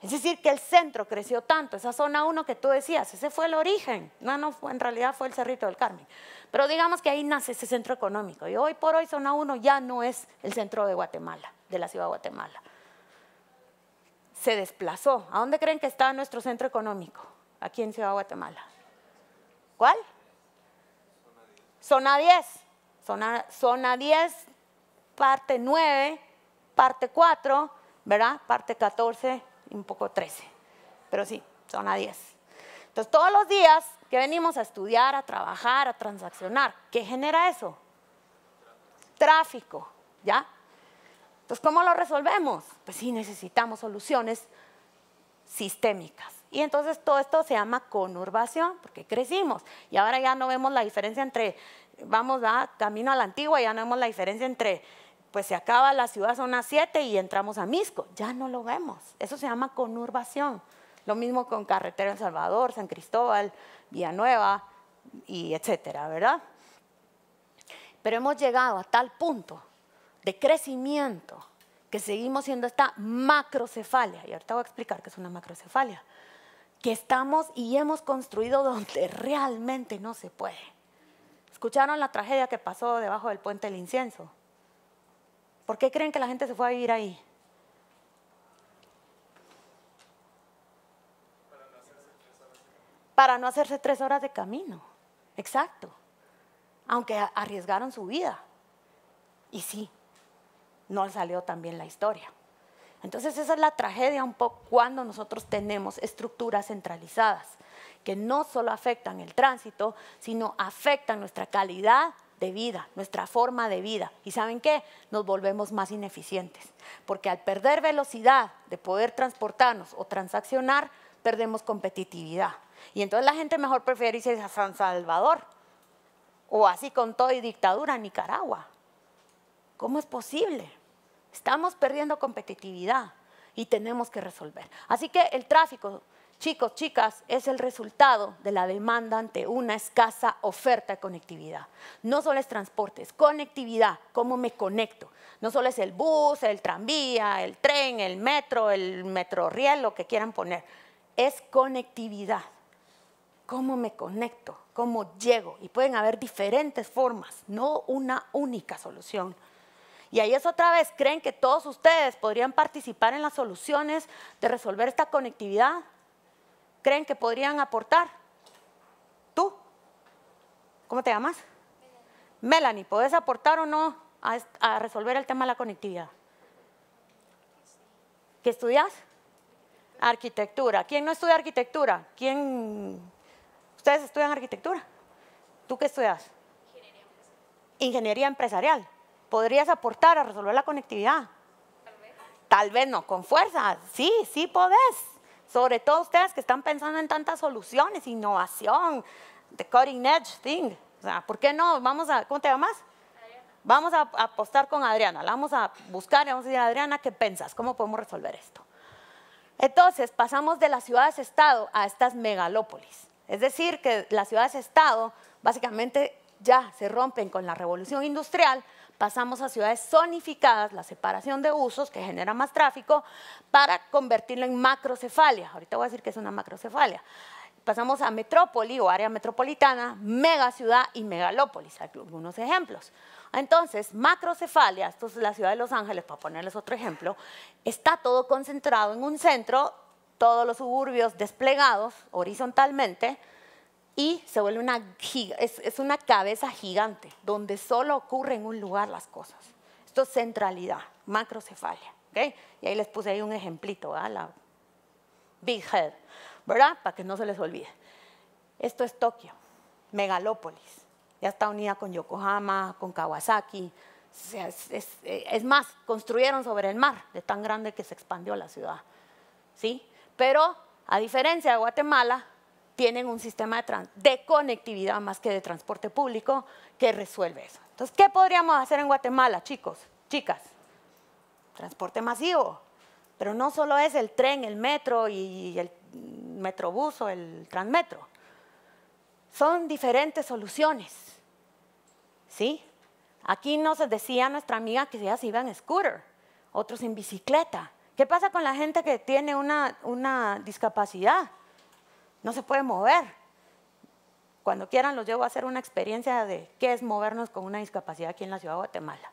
Speaker 1: Es decir, que el centro creció tanto, esa zona 1 que tú decías, ese fue el origen. No, no, en realidad fue el Cerrito del Carmen. Pero digamos que ahí nace ese centro económico. Y hoy por hoy zona 1 ya no es el centro de Guatemala, de la ciudad de Guatemala se desplazó. ¿A dónde creen que está nuestro centro económico? Aquí en Ciudad Guatemala. ¿Cuál? Zona 10. Zona, zona 10, parte 9, parte 4, ¿verdad? Parte 14 y un poco 13. Pero sí, zona 10. Entonces, todos los días que venimos a estudiar, a trabajar, a transaccionar, ¿qué genera eso? Tráfico, ¿ya? Entonces, ¿cómo lo resolvemos? Pues sí, necesitamos soluciones sistémicas. Y entonces todo esto se llama conurbación, porque crecimos. Y ahora ya no vemos la diferencia entre, vamos a camino a la antigua, ya no vemos la diferencia entre, pues se acaba la ciudad zona 7 y entramos a Misco. Ya no lo vemos. Eso se llama conurbación. Lo mismo con Carretera El Salvador, San Cristóbal, Villanueva, y etcétera, ¿verdad? Pero hemos llegado a tal punto de crecimiento que seguimos siendo esta macrocefalia, y ahorita voy a explicar qué es una macrocefalia, que estamos y hemos construido donde realmente no se puede. ¿Escucharon la tragedia que pasó debajo del puente del incienso? ¿Por qué creen que la gente se fue a vivir ahí? Para no hacerse tres horas de camino, exacto. Aunque arriesgaron su vida. Y sí, no salió tan bien la historia. Entonces esa es la tragedia un poco cuando nosotros tenemos estructuras centralizadas que no solo afectan el tránsito, sino afectan nuestra calidad de vida, nuestra forma de vida. ¿Y saben qué? Nos volvemos más ineficientes, porque al perder velocidad de poder transportarnos o transaccionar, perdemos competitividad. Y entonces la gente mejor prefiere irse a San Salvador o así con todo y dictadura Nicaragua. ¿Cómo es posible? Estamos perdiendo competitividad y tenemos que resolver. Así que el tráfico, chicos, chicas, es el resultado de la demanda ante una escasa oferta de conectividad. No solo es transporte, es conectividad, cómo me conecto. No solo es el bus, el tranvía, el tren, el metro, el metrorriel, lo que quieran poner. Es conectividad. ¿Cómo me conecto? ¿Cómo llego? Y pueden haber diferentes formas, no una única solución. Y ahí es otra vez, ¿creen que todos ustedes podrían participar en las soluciones de resolver esta conectividad? ¿Creen que podrían aportar? ¿Tú? ¿Cómo te llamas? Melanie, ¿puedes aportar o no a, resolver el tema de la conectividad? ¿Qué estudias? Arquitectura. ¿Quién no estudia arquitectura? ¿Quién? ¿Ustedes estudian arquitectura? ¿Tú qué estudias? Ingeniería empresarial. Ingeniería empresarial podrías aportar a resolver la conectividad? Tal vez. no, con fuerza. Sí, sí podés. Sobre todo ustedes que están pensando en tantas soluciones, innovación, the cutting edge thing. O sea, ¿por qué no? Vamos a, ¿cómo te llamas? Vamos a apostar con Adriana, la vamos a buscar y vamos a decir, Adriana, ¿qué piensas? ¿Cómo podemos resolver esto? Entonces, pasamos de las ciudades-estado a estas megalópolis. Es decir, que las ciudades-estado básicamente ya se rompen con la revolución industrial pasamos a ciudades zonificadas, la separación de usos que genera más tráfico, para convertirlo en macrocefalia. Ahorita voy a decir que es una macrocefalia. Pasamos a metrópoli o área metropolitana, ciudad y megalópolis, algunos ejemplos. Entonces, macrocefalia, esto es la ciudad de Los Ángeles, para ponerles otro ejemplo, está todo concentrado en un centro, todos los suburbios desplegados horizontalmente, y se vuelve una, es, una cabeza gigante, donde solo ocurre en un lugar las cosas. Esto es centralidad, macrocefalia. ¿okay? Y ahí les puse ahí un ejemplito, la Big Head, ¿verdad? Para que no se les olvide. Esto es Tokio, megalópolis. Ya está unida con Yokohama, con Kawasaki. es, más, construyeron sobre el mar, de tan grande que se expandió la ciudad. ¿Sí? Pero, a diferencia de Guatemala, tienen un sistema de conectividad más que de transporte público que resuelve eso. Entonces, ¿qué podríamos hacer en Guatemala, chicos, chicas? Transporte masivo, pero no solo es el tren, el metro y el metrobús o el transmetro. Son diferentes soluciones, ¿sí? Aquí nos decía nuestra amiga que se iban en scooter, otros en bicicleta. ¿Qué pasa con la gente que tiene una discapacidad? no se puede mover. Cuando quieran los llevo a hacer una experiencia de qué es movernos con una discapacidad aquí en la ciudad de Guatemala.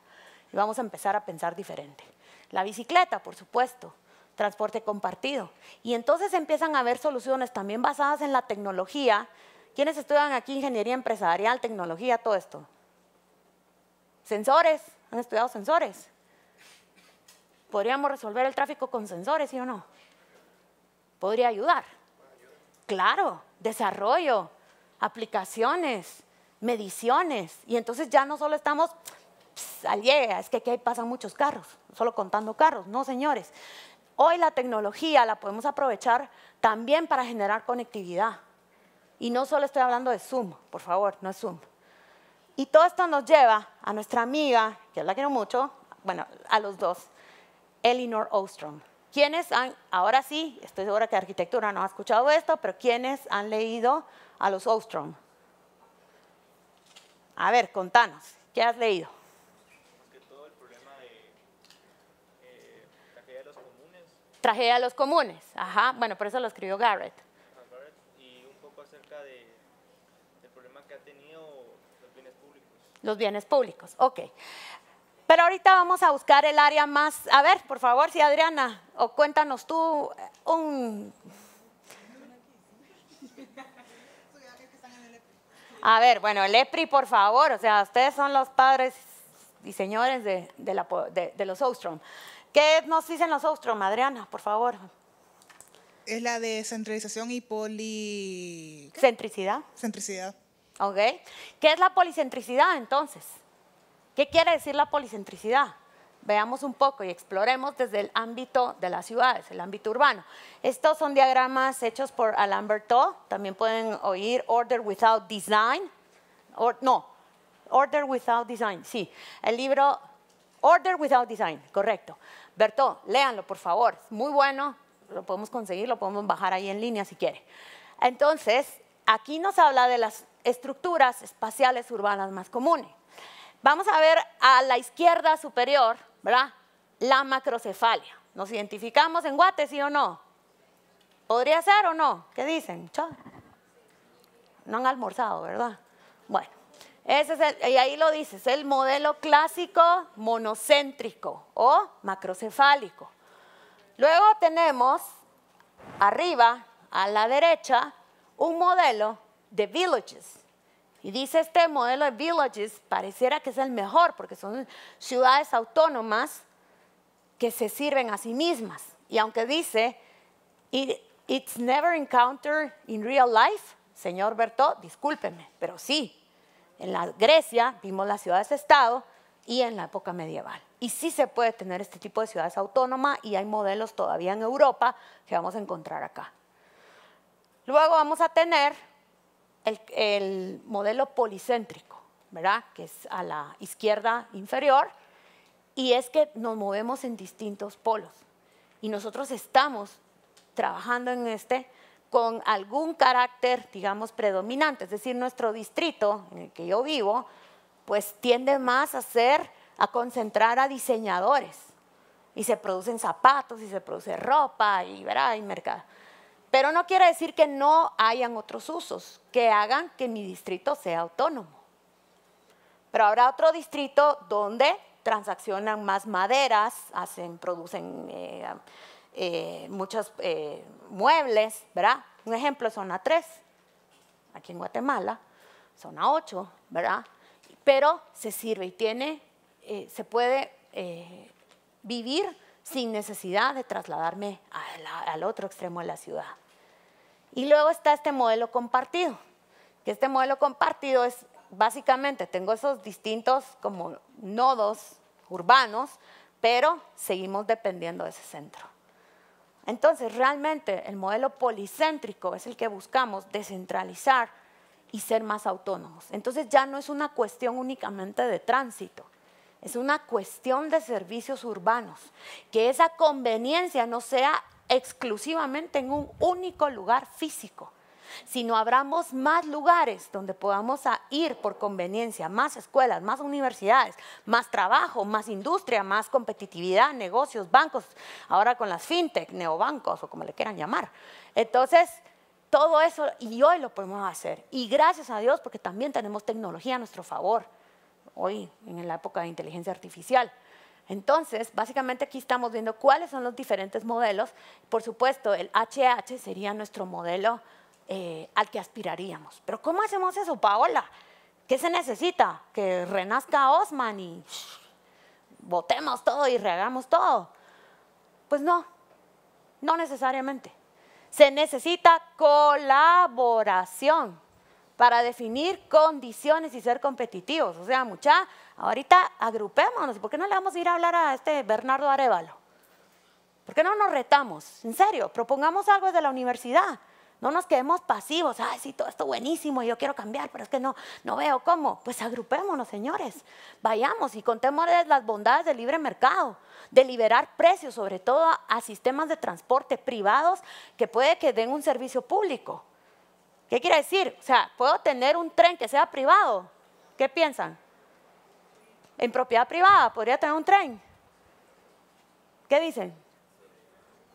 Speaker 1: Y vamos a empezar a pensar diferente. La bicicleta, por supuesto, transporte compartido. Y entonces empiezan a haber soluciones también basadas en la tecnología. ¿Quiénes estudian aquí ingeniería empresarial, tecnología, todo esto? Sensores, han estudiado sensores. ¿Podríamos resolver el tráfico con sensores, sí o no? Podría ayudar. Claro, desarrollo, aplicaciones, mediciones. Y entonces ya no solo estamos, es que aquí pasan muchos carros, solo contando carros, no señores. Hoy la tecnología la podemos aprovechar también para generar conectividad. Y no solo estoy hablando de Zoom, por favor, no es Zoom. Y todo esto nos lleva a nuestra amiga, que la quiero mucho, bueno, a los dos, Eleanor Ostrom. ¿Quiénes han, ahora sí, estoy segura que arquitectura no ha escuchado esto, pero ¿quiénes han leído a los Ostrom? A ver, contanos, ¿qué has leído? todo el problema de eh, tragedia de los comunes. Tragedia de los comunes, ajá, bueno, por eso lo escribió Garrett. Garrett y un poco acerca de, del problema que ha tenido los bienes públicos. Los bienes públicos, ok. Pero ahorita vamos a buscar el área más... A ver, por favor, si Adriana, o cuéntanos tú eh, un... A ver, bueno, el EPRI, por favor, o sea, ustedes son los padres y señores de, la, de, los Ostrom. ¿Qué nos dicen los Ostrom, Adriana, por favor? Es la descentralización y poli... Centricidad. Centricidad. Ok. ¿Qué es la policentricidad entonces? ¿Qué quiere decir la policentricidad? Veamos un poco y exploremos desde el ámbito de las ciudades, el ámbito urbano. Estos son diagramas hechos por Alain Berthaud. También pueden oír Order Without Design. no, Order Without Design, sí. El libro Order Without Design, correcto. Berthaud, léanlo, por favor. Es muy bueno. Lo podemos conseguir, lo podemos bajar ahí en línea si quiere. Entonces, aquí nos habla de las estructuras espaciales urbanas más comunes. Vamos a ver a la izquierda superior, ¿verdad? La macrocefalia. ¿Nos identificamos en Guate, sí o no? ¿Podría ser o no? ¿Qué dicen? No han almorzado, ¿verdad? Bueno, ese es y ahí lo dices, el modelo clásico monocéntrico o macrocefálico. Luego tenemos arriba, a la derecha, un modelo de villages. Y dice este modelo de villages, pareciera que es el mejor, porque son ciudades autónomas que se sirven a sí mismas. Y aunque dice, it's never encountered in real life, señor Bertó, discúlpeme, pero sí, en la Grecia vimos las ciudades-estado y en la época medieval. Y sí se puede tener este tipo de ciudades autónomas y hay modelos todavía en Europa que vamos a encontrar acá. Luego vamos a tener el, modelo policéntrico, ¿verdad? Que es a la izquierda inferior, y es que nos movemos en distintos polos. Y nosotros estamos trabajando en este con algún carácter, digamos, predominante. Es decir, nuestro distrito en el que yo vivo, pues tiende más a ser, a concentrar a diseñadores. Y se producen zapatos, y se produce ropa, y, ¿verdad? y mercado. Pero no quiere decir que no hayan otros usos que hagan que mi distrito sea autónomo. Pero habrá otro distrito donde transaccionan más maderas, hacen, producen eh, eh, muchos eh, muebles, ¿verdad? Un ejemplo es zona 3, aquí en Guatemala, zona 8, ¿verdad? Pero se sirve y tiene, se puede vivir sin necesidad de trasladarme al otro extremo de la ciudad. Y luego está este modelo compartido, que este modelo compartido es básicamente, tengo esos distintos como nodos urbanos, pero seguimos dependiendo de ese centro. Entonces, realmente el modelo policéntrico es el que buscamos descentralizar y ser más autónomos. Entonces ya no es una cuestión únicamente de tránsito, es una cuestión de servicios urbanos, que esa conveniencia no sea exclusivamente en un único lugar físico, sino abramos más lugares donde podamos ir por conveniencia, más escuelas, más universidades, más trabajo, más industria, más competitividad, negocios, bancos, ahora con las fintech, neobancos o como le quieran llamar. Entonces, todo eso y hoy lo podemos hacer. Y gracias a Dios porque también tenemos tecnología a nuestro favor hoy en la época de inteligencia artificial. Entonces, básicamente aquí estamos viendo cuáles son los diferentes modelos. Por supuesto, el HH sería nuestro modelo eh, al que aspiraríamos. Pero ¿cómo hacemos eso, Paola? ¿Qué se necesita? Que renazca Osman y botemos todo y rehagamos todo. Pues no, no necesariamente. Se necesita colaboración para definir condiciones y ser competitivos. O sea, mucha, ahorita agrupémonos. ¿Por qué no le vamos a ir a hablar a este Bernardo Arevalo? ¿Por qué no nos retamos? En serio, propongamos algo desde la universidad. No nos quedemos pasivos. Ay, sí, todo esto buenísimo, yo quiero cambiar, pero es que no, no veo cómo. Pues agrupémonos, señores. Vayamos y contémosles las bondades del libre mercado, de liberar precios, sobre todo a sistemas de transporte privados que puede que den un servicio público. ¿Qué quiere decir? O sea, puedo tener un tren que sea privado. ¿Qué piensan? En propiedad privada, podría tener un tren. ¿Qué dicen?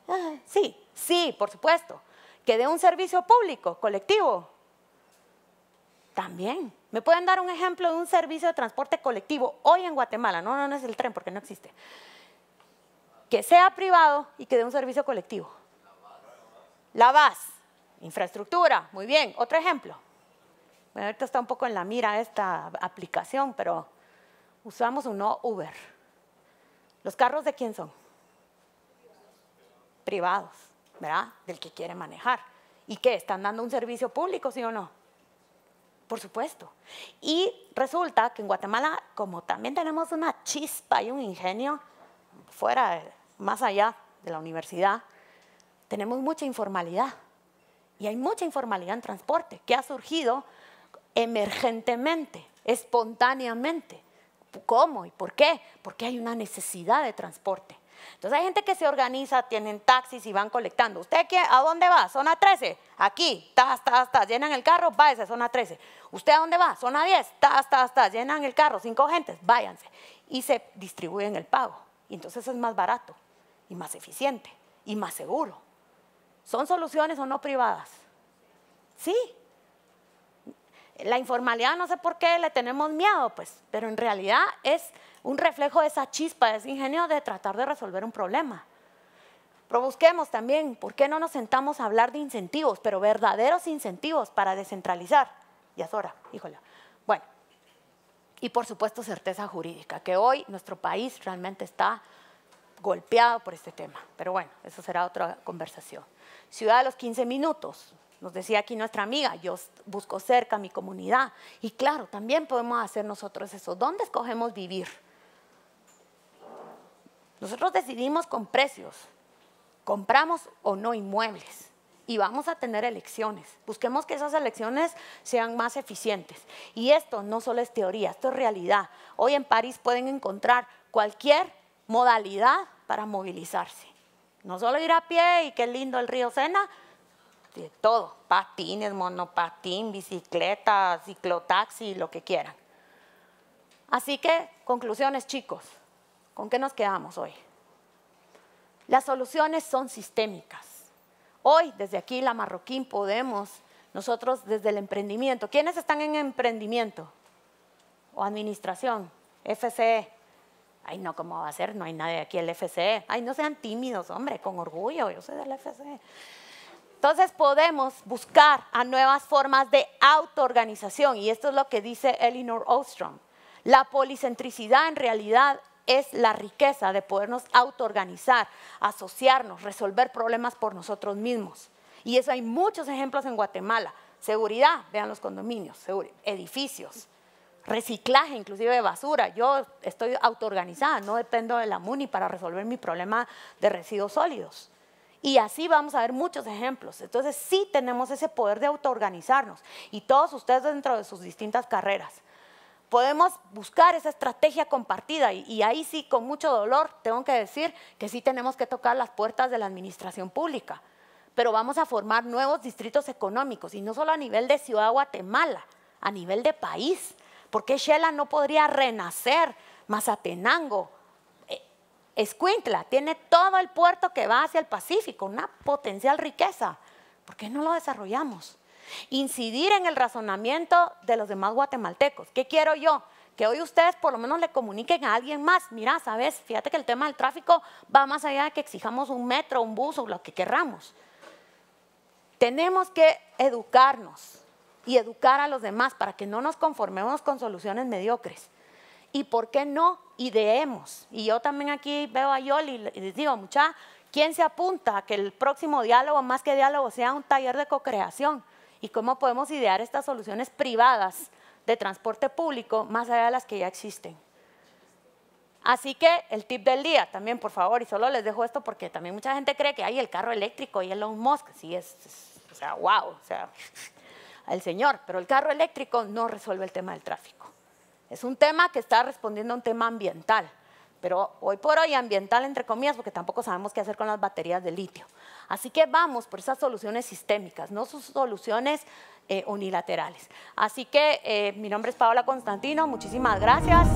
Speaker 1: Ah, sí, sí, por supuesto. Que dé un servicio público, colectivo. También. ¿Me pueden dar un ejemplo de un servicio de transporte colectivo hoy en Guatemala? No, no, no es el tren porque no existe. Que sea privado y que dé un servicio colectivo. La VAS. Infraestructura, muy bien. Otro ejemplo. ahorita está un poco en la mira esta aplicación, pero usamos uno Uber. ¿Los carros de quién son? Privados, ¿verdad? Del que quiere manejar. ¿Y qué? ¿Están dando un servicio público, sí o no? Por supuesto. Y resulta que en Guatemala, como también tenemos una chispa y un ingenio, fuera, más allá de la universidad, tenemos mucha informalidad y hay mucha informalidad en transporte que ha surgido emergentemente, espontáneamente. ¿Cómo y por qué? Porque hay una necesidad de transporte. Entonces hay gente que se organiza, tienen taxis y van colectando. ¿Usted a dónde va? Zona 13. Aquí, tas, tas, tas. Llenan el carro, váyase, zona 13. ¿Usted a dónde va? Zona 10. Tas, tas, tas. Llenan el carro, cinco gentes, váyanse. Y se distribuyen el pago. Y entonces es más barato y más eficiente y más seguro. ¿Son soluciones o no privadas? Sí. La informalidad no sé por qué le tenemos miedo, pues, pero en realidad es un reflejo de esa chispa, de ese ingenio de tratar de resolver un problema. busquemos también, ¿por qué no nos sentamos a hablar de incentivos, pero verdaderos incentivos para descentralizar? Ya es hora, híjole. Bueno, y por supuesto certeza jurídica, que hoy nuestro país realmente está golpeado por este tema. Pero bueno, eso será otra conversación ciudad de los 15 minutos. Nos decía aquí nuestra amiga, yo busco cerca mi comunidad. Y claro, también podemos hacer nosotros eso. ¿Dónde escogemos vivir? Nosotros decidimos con precios, compramos o no inmuebles y vamos a tener elecciones. Busquemos que esas elecciones sean más eficientes. Y esto no solo es teoría, esto es realidad. Hoy en París pueden encontrar cualquier modalidad para movilizarse. No solo ir a pie y qué lindo el río Sena, de todo, patines, monopatín, bicicleta, ciclotaxi, lo que quieran. Así que, conclusiones chicos, ¿con qué nos quedamos hoy? Las soluciones son sistémicas. Hoy, desde aquí, la Marroquín, podemos, nosotros desde el emprendimiento, ¿quiénes están en emprendimiento? O administración, FCE, Ay, no, ¿cómo va a ser? No hay nadie aquí el FC. Ay, no sean tímidos, hombre, con orgullo, yo soy del FCE. Entonces podemos buscar a nuevas formas de autoorganización y esto es lo que dice Elinor Ostrom. La policentricidad en realidad es la riqueza de podernos autoorganizar, asociarnos, resolver problemas por nosotros mismos. Y eso hay muchos ejemplos en Guatemala. Seguridad, vean los condominios, edificios, reciclaje inclusive de basura. Yo estoy autoorganizada, no dependo de la MUNI para resolver mi problema de residuos sólidos. Y así vamos a ver muchos ejemplos. Entonces sí tenemos ese poder de autoorganizarnos y todos ustedes dentro de sus distintas carreras. Podemos buscar esa estrategia compartida y, y ahí sí, con mucho dolor, tengo que decir que sí tenemos que tocar las puertas de la administración pública, pero vamos a formar nuevos distritos económicos y no solo a nivel de Ciudad Guatemala, a nivel de país ¿Por qué Shela no podría renacer? Mazatenango, Escuintla, eh, tiene todo el puerto que va hacia el Pacífico, una potencial riqueza. ¿Por qué no lo desarrollamos? Incidir en el razonamiento de los demás guatemaltecos. ¿Qué quiero yo? Que hoy ustedes por lo menos le comuniquen a alguien más. Mira, sabes, fíjate que el tema del tráfico va más allá de que exijamos un metro, un bus o lo que querramos. Tenemos que educarnos, y educar a los demás para que no nos conformemos con soluciones mediocres. ¿Y por qué no ideemos? Y yo también aquí veo a Yoli y les digo, mucha, ¿quién se apunta a que el próximo diálogo, más que diálogo, sea un taller de co-creación? ¿Y cómo podemos idear estas soluciones privadas de transporte público más allá de las que ya existen? Así que el tip del día también, por favor, y solo les dejo esto porque también mucha gente cree que hay el carro eléctrico y el Elon Musk, sí, es, es o sea, wow, o sea, el señor, pero el carro eléctrico no resuelve el tema del tráfico. Es un tema que está respondiendo a un tema ambiental, pero hoy por hoy ambiental entre comillas, porque tampoco sabemos qué hacer con las baterías de litio. Así que vamos por esas soluciones sistémicas, no sus soluciones eh, unilaterales. Así que eh, mi nombre es Paola Constantino, muchísimas gracias.